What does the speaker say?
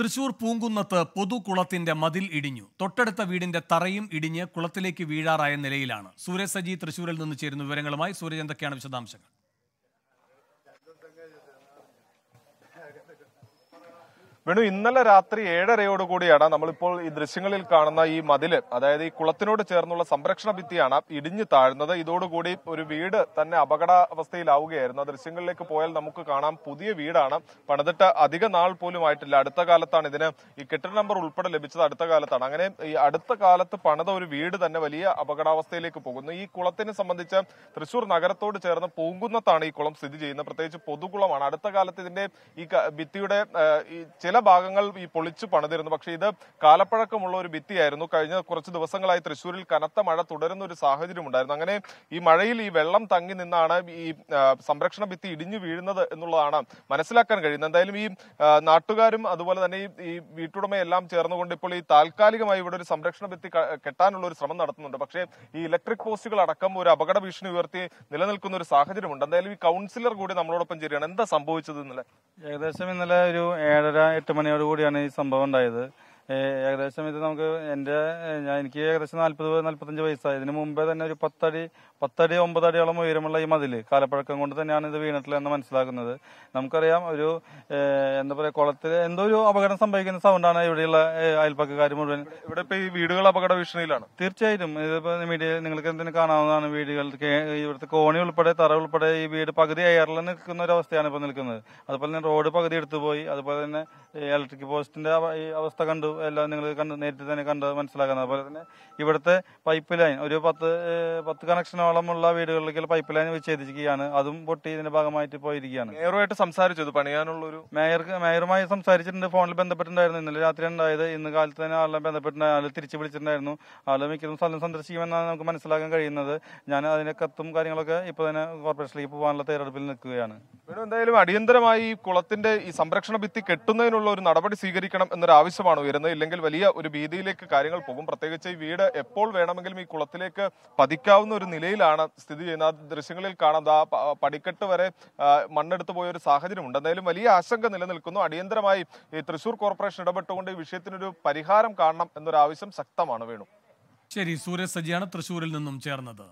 തൃശൂർ പൂങ്കുന്നത്ത് പൊതുകുളത്തിന്റെ മതിൽ ഇടിഞ്ഞു തൊട്ടടുത്ത വീടിന്റെ തറയും ഇടിഞ്ഞ് കുളത്തിലേക്ക് വീഴാറായ നിലയിലാണ് സൂര്യസജി സജി തൃശൂരിൽ നിന്ന് ചേരുന്ന വിവരങ്ങളുമായി സൂര്യ എന്തൊക്കെയാണ് വിശദാംശങ്ങൾ വേണു ഇന്നലെ രാത്രി ഏഴരയോടുകൂടിയാണ് നമ്മളിപ്പോൾ ഈ ദൃശ്യങ്ങളിൽ കാണുന്ന ഈ മതില് അതായത് ഈ കുളത്തിനോട് ചേർന്നുള്ള സംരക്ഷണ ഭിത്തിയാണ് ഇടിഞ്ഞു താഴ്ന്നത് ഇതോടുകൂടി ഒരു വീട് തന്നെ അപകടാവസ്ഥയിലാവുകയായിരുന്നു ദൃശ്യങ്ങളിലേക്ക് പോയാൽ നമുക്ക് കാണാം പുതിയ വീടാണ് പണിതിട്ട് അധിക നാൾ പോലും ആയിട്ടില്ല അടുത്ത കാലത്താണ് ഇതിന് ഈ കെട്ടിട നമ്പർ ഉൾപ്പെടെ ലഭിച്ചത് അടുത്ത കാലത്താണ് അങ്ങനെ ഈ അടുത്ത കാലത്ത് പണിത ഒരു വീട് തന്നെ വലിയ അപകടാവസ്ഥയിലേക്ക് പോകുന്നു ഈ കുളത്തിനെ സംബന്ധിച്ച് തൃശൂർ നഗരത്തോട് ചേർന്ന് പൂങ്കുന്നത്താണ് ഈ കുളം സ്ഥിതി ചെയ്യുന്നത് പ്രത്യേകിച്ച് പൊതുകുളമാണ് അടുത്ത കാലത്ത് ഇതിന്റെ ഈ ഭിത്തിയുടെ ഈ ചില ഭാഗങ്ങൾ ഈ പൊളിച്ചു പണിതിരുന്നു പക്ഷേ ഇത് കാലപ്പഴക്കമുള്ള ഒരു ഭിത്തിയായിരുന്നു കഴിഞ്ഞ കുറച്ച് ദിവസങ്ങളായി തൃശ്ശൂരിൽ കനത്ത മഴ തുടരുന്ന ഒരു സാഹചര്യം ഉണ്ടായിരുന്നു അങ്ങനെ ഈ മഴയിൽ ഈ വെള്ളം തങ്ങി നിന്നാണ് ഈ സംരക്ഷണ ഭിത്തി ഇടിഞ്ഞു വീഴുന്നത് എന്നുള്ളതാണ് മനസ്സിലാക്കാൻ കഴിയുന്നത് എന്തായാലും ഈ നാട്ടുകാരും അതുപോലെ തന്നെ ഈ വീട്ടുടമയെല്ലാം ചേർന്നുകൊണ്ട് ഇപ്പോൾ ഈ താൽക്കാലികമായി ഇവിടെ ഒരു സംരക്ഷണ ഭിത്തി കെട്ടാനുള്ള ഒരു ശ്രമം നടത്തുന്നുണ്ട് പക്ഷേ ഈ ഇലക്ട്രിക് പോസ്റ്റുകൾ അടക്കം ഒരു അപകട ഭീഷണി ഉയർത്തി നിലനിൽക്കുന്ന ഒരു സാഹചര്യമുണ്ട് എന്തായാലും ഈ കൗൺസിലർ കൂടി നമ്മളോടൊപ്പം ചേരുകയാണ് എന്താ സംഭവിച്ചത് എന്നുള്ളത് ഏകദേശം ഇന്നലെ ഒരു ഏഴര എട്ട് മണിയോട് കൂടിയാണ് ഈ സംഭവം ഉണ്ടായത് ഏകദേശം ഇത് നമുക്ക് എൻ്റെ ഞാൻ എനിക്ക് ഏകദേശം നാൽപ്പത് നാൽപ്പത്തഞ്ച് വയസ്സായി ഇതിന് മുമ്പേ തന്നെ ഒരു പത്തടി പത്തടി ഒമ്പതടിയോളം ഉയരമുള്ള ഈ മതിൽ കാലപ്പഴക്കം കൊണ്ട് തന്നെയാണ് ഇത് എന്ന് മനസ്സിലാക്കുന്നത് നമുക്കറിയാം ഒരു എന്താ പറയുക കുളത്തിൽ എന്തോ ഒരു അപകടം സംഭവിക്കുന്ന സൗണ്ടാണ് ഇവിടെയുള്ള അയൽപ്പക്കാർ മുഴുവൻ ഇവിടെ ഇപ്പോൾ ഈ വീടുകൾ അപകട ഭീഷണിയിലാണ് തീർച്ചയായും ഇതിപ്പോൾ മീഡിയ നിങ്ങൾക്ക് എന്തിനു കാണാവുന്നതാണ് വീടുകൾ ഇവിടുത്തെ കോണി ഉൾപ്പെടെ തറ ഉൾപ്പെടെ ഈ വീട് പകുതി അയറിൽ നിൽക്കുന്ന ഒരു അവസ്ഥയാണ് ഇപ്പോൾ നിൽക്കുന്നത് അതുപോലെ തന്നെ റോഡ് പകുതി എടുത്തുപോയി അതുപോലെ തന്നെ ഇലക്ട്രിക് പോസ്റ്റിന്റെ അവസ്ഥ കണ്ടു എല്ലാം നിങ്ങൾ കണ്ട് നേരിട്ട് തന്നെ കണ്ട് മനസ്സിലാക്കുന്നത് അതുപോലെ തന്നെ ഇവിടുത്തെ പൈപ്പ് ലൈൻ ഒരു പത്ത് പത്ത് കണക്ഷനോളമുള്ള വീടുകളിലേക്ക് പൈപ്പ് ലൈൻ വിച്ഛേദിക്കുകയാണ് അതും പൊട്ടി ഇതിന്റെ ഭാഗമായിട്ട് പോയിരിക്കുകയാണ് മേയറുമായിട്ട് സംസാരിച്ചു ഇത് പണിയാനുള്ള ഒരു മേയർക്ക് മേയറുമായി സംസാരിച്ചിട്ടുണ്ട് ഫോണിൽ ബന്ധപ്പെട്ടിട്ടുണ്ടായിരുന്നു ഇന്നലെ രാത്രി ഉണ്ടായത് ഇന്ന് കാലത്ത് തന്നെ ആളെ ബന്ധപ്പെട്ടിട്ടുണ്ടായിരുന്നു ആളെ തിരിച്ചു വിളിച്ചിട്ടുണ്ടായിരുന്നു ആളെ മിക്കതും സ്ഥലം സന്ദർശിക്കുമെന്നാണ് നമുക്ക് മനസ്സിലാക്കാൻ കഴിയുന്നത് ഞാൻ അതിന്റെ കത്തും കാര്യങ്ങളൊക്കെ ഇപ്പൊ തന്നെ കോർപ്പറേഷനിലേക്ക് പോകാനുള്ള തയ്യാറെടുപ്പിൽ നിൽക്കുകയാണ് എന്തായാലും അടിയന്തരമായി ഈ കുളത്തിന്റെ ഈ സംരക്ഷണ ഭിത്തി കെട്ടുന്നതിനുള്ള ഒരു നടപടി സ്വീകരിക്കണം എന്നൊരു ഉയരുന്നത് ഇല്ലെങ്കിൽ വലിയ ഒരു ഭീതിയിലേക്ക് കാര്യങ്ങൾ പോകും പ്രത്യേകിച്ച് ഈ വീട് എപ്പോൾ വേണമെങ്കിലും ഈ കുളത്തിലേക്ക് പതിക്കാവുന്ന ഒരു നിലയിലാണ് സ്ഥിതി ചെയ്യുന്നത് ആ ദൃശ്യങ്ങളിൽ കാണാം ആ പടിക്കെട്ട് വരെ മണ്ണെടുത്ത് പോയ ഒരു സാഹചര്യമുണ്ട് എന്തായാലും വലിയ ആശങ്ക നിലനിൽക്കുന്നു അടിയന്തരമായി ഈ തൃശൂർ കോർപ്പറേഷൻ ഇടപെട്ടുകൊണ്ട് ഈ വിഷയത്തിനൊരു പരിഹാരം കാണണം എന്നൊരു ആവശ്യം ശക്തമാണ് വേണു ശരി സൂര്യ സജിയാണ് തൃശൂരിൽ നിന്നും ചേർന്നത്